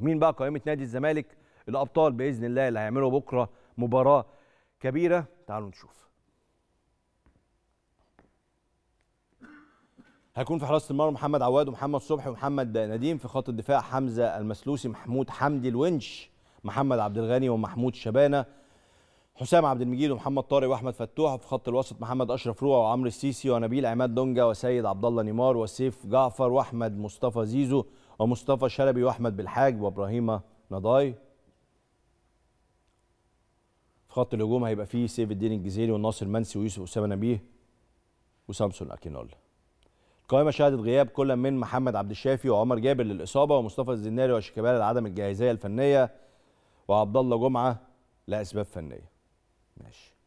مين بقى قائمه نادي الزمالك الابطال باذن الله اللي هيعملوا بكره مباراه كبيره تعالوا نشوف هيكون في حراسه المرمى محمد عواد ومحمد صبحي ومحمد نديم في خط الدفاع حمزه المسلوسي محمود حمدي الونش محمد عبد الغني ومحمود شبانه حسام عبد المجيد ومحمد طارق واحمد فتوح في خط الوسط محمد اشرف روعه وعمرو السيسي ونبيل عماد دونجا وسيد عبد الله نيمار وسيف جعفر واحمد مصطفى زيزو ومصطفى شلبي واحمد بالحاج وابراهيم نضاي في خط الهجوم هيبقى فيه سيف الدين الجزيري والناصر منسي ويوسف اسامه نبيه وسامسون اكينول القائمة شهدت غياب كل من محمد عبد الشافي وعمر جابر للإصابة ومصطفى الزناري وشيكابالا لعدم الجاهزية الفنية وعبد الله جمعة لأسباب فنية. ماشي.